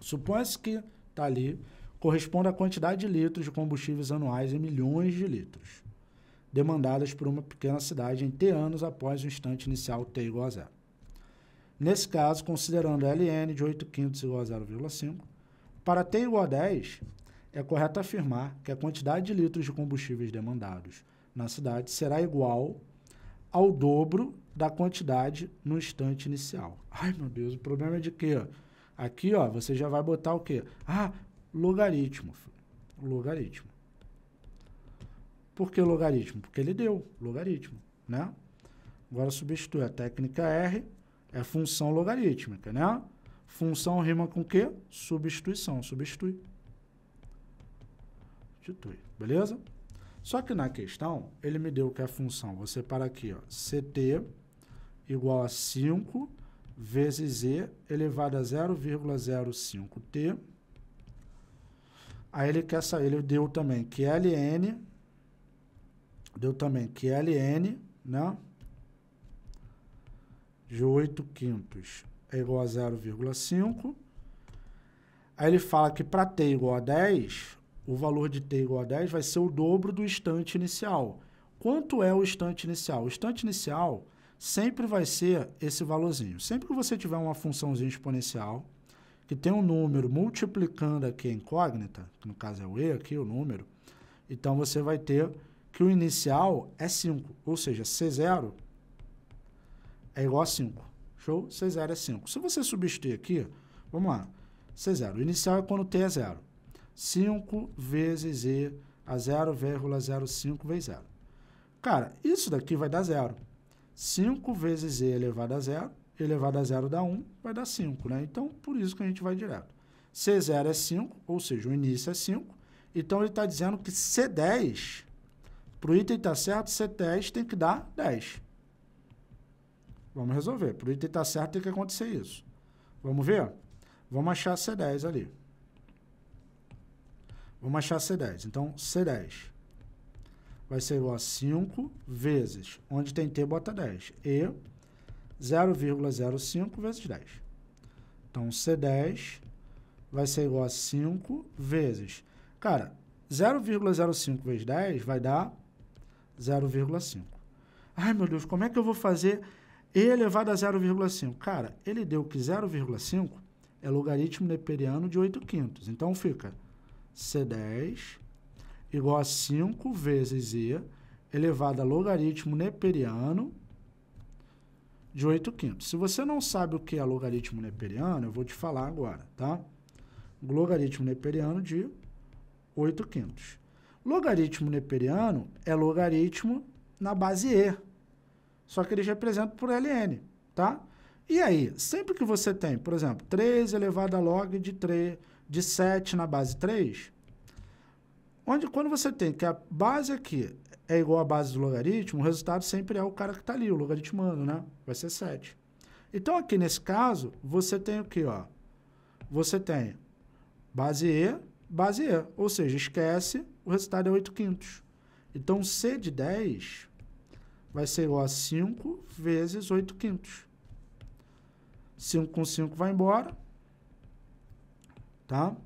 Suponha-se que está ali, corresponde à quantidade de litros de combustíveis anuais em milhões de litros, demandadas por uma pequena cidade em T anos após o instante inicial T igual a zero. Nesse caso, considerando LN de 8 quintos igual a 0,5, para T igual a 10, é correto afirmar que a quantidade de litros de combustíveis demandados na cidade será igual ao dobro da quantidade no instante inicial. Ai, meu Deus, o problema é de que Aqui, ó, você já vai botar o quê? Ah, logaritmo. Logaritmo. Por que logaritmo? Porque ele deu logaritmo, né? Agora substitui a técnica R, é função logarítmica, né? Função rima com o quê? Substituição, substitui. Substitui, beleza? Só que na questão, ele me deu que a é função, você para aqui, ó, CT igual a 5 vezes E elevado a 0,05T. Aí ele quer sair, ele deu também que Ln, deu também que Ln, né? De 8 quintos é igual a 0,5. Aí ele fala que para T igual a 10, o valor de T igual a 10 vai ser o dobro do instante inicial. Quanto é o instante inicial? O instante inicial sempre vai ser esse valorzinho. Sempre que você tiver uma funçãozinha exponencial, que tem um número multiplicando aqui a incógnita, que no caso é o e aqui, o número, então você vai ter que o inicial é 5, ou seja, C0 é igual a 5. Show? C0 é 5. Se você substituir aqui, vamos lá, C0. O inicial é quando T é 0. 5 vezes E a 0,05 vezes 0. Cara, isso daqui vai dar zero. 5 vezes e elevado a zero, elevado a zero dá 1, vai dar 5, né? Então, por isso que a gente vai direto. C0 é 5, ou seja, o início é 5. Então, ele está dizendo que C10, para o item estar tá certo, C10 tem que dar 10. Vamos resolver. Para o item estar tá certo, tem que acontecer isso. Vamos ver? Vamos achar C10 ali. Vamos achar C10. Então, C10 vai ser igual a 5 vezes, onde tem t, bota 10, e 0,05 vezes 10. Então, C10 vai ser igual a 5 vezes. Cara, 0,05 vezes 10 vai dar 0,5. Ai, meu Deus, como é que eu vou fazer e elevado a 0,5? Cara, ele deu que 0,5 é logaritmo neperiano de 8 quintos. Então, fica C10 igual a 5 vezes E elevado a logaritmo neperiano de 8 quintos. Se você não sabe o que é logaritmo neperiano, eu vou te falar agora, tá? Logaritmo neperiano de 8 quintos. Logaritmo neperiano é logaritmo na base E, só que eles representa por ln, tá? E aí, sempre que você tem, por exemplo, 3 elevado a log de, 3, de 7 na base 3, Onde, quando você tem que a base aqui é igual à base do logaritmo, o resultado sempre é o cara que está ali, o logaritmando, né? Vai ser 7. Então, aqui nesse caso, você tem o que, ó? Você tem base E, base E. Ou seja, esquece, o resultado é 8 quintos. Então, C de 10 vai ser igual a 5 vezes 8 quintos. 5 com 5 vai embora. Tá? Tá?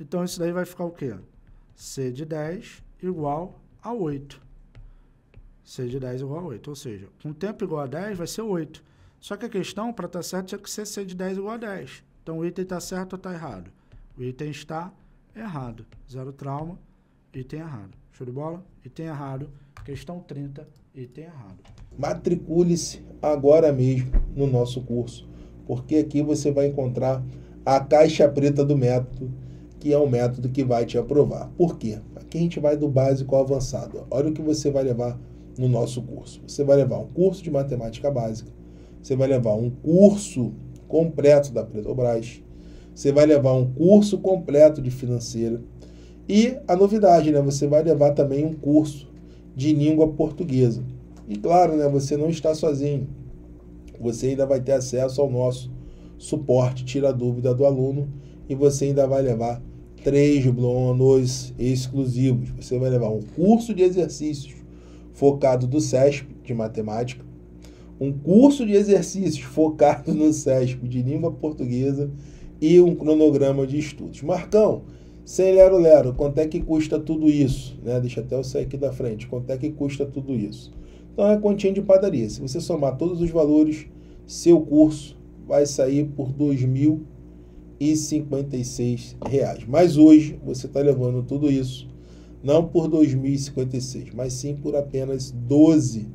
Então, isso daí vai ficar o quê? C de 10 igual a 8. C de 10 igual a 8. Ou seja, com tempo igual a 10 vai ser 8. Só que a questão, para estar tá certo, tinha que ser C de 10 igual a 10. Então, o item está certo ou está errado? O item está errado. Zero trauma, item errado. Show de bola? Item errado. Questão 30, item errado. Matricule-se agora mesmo no nosso curso, porque aqui você vai encontrar a caixa preta do método que é o método que vai te aprovar. Por quê? Aqui a gente vai do básico ao avançado. Olha o que você vai levar no nosso curso. Você vai levar um curso de matemática básica, você vai levar um curso completo da Petrobras, você vai levar um curso completo de financeira e a novidade, né, você vai levar também um curso de língua portuguesa. E claro, né, você não está sozinho. Você ainda vai ter acesso ao nosso suporte, tira a dúvida do aluno e você ainda vai levar três bônus exclusivos. Você vai levar um curso de exercícios focado do SESP de matemática, um curso de exercícios focado no SESP de língua portuguesa e um cronograma de estudos. Marcão, sem lero lero, quanto é que custa tudo isso? Né? Deixa até eu sair aqui da frente. Quanto é que custa tudo isso? Então é a continha de padaria. Se você somar todos os valores, seu curso vai sair por R$ 2.000 e 56 reais. Mas hoje você está levando tudo isso não por 2.056, mas sim por apenas 12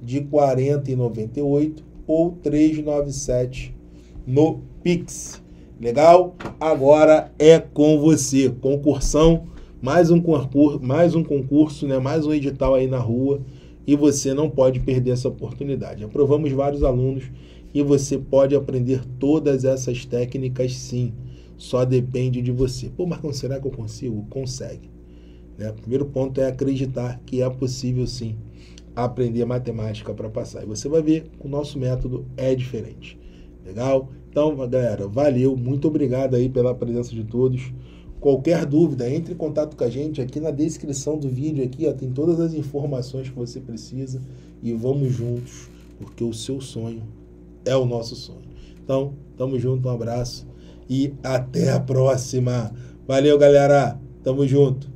de 40,98 ou 397 no Pix. Legal? Agora é com você. Concursão, mais um concurso, mais um concurso, né? Mais um edital aí na rua e você não pode perder essa oportunidade. Aprovamos vários alunos e você pode aprender todas essas técnicas sim. Só depende de você. Pô, Marcão, será que eu consigo? Consegue. Né? O primeiro ponto é acreditar que é possível sim aprender matemática para passar. E você vai ver que o nosso método é diferente. Legal? Então, galera, valeu. Muito obrigado aí pela presença de todos. Qualquer dúvida, entre em contato com a gente aqui na descrição do vídeo aqui, ó, tem todas as informações que você precisa e vamos juntos, porque o seu sonho é o nosso sonho. Então, tamo junto, um abraço e até a próxima. Valeu, galera. Tamo junto.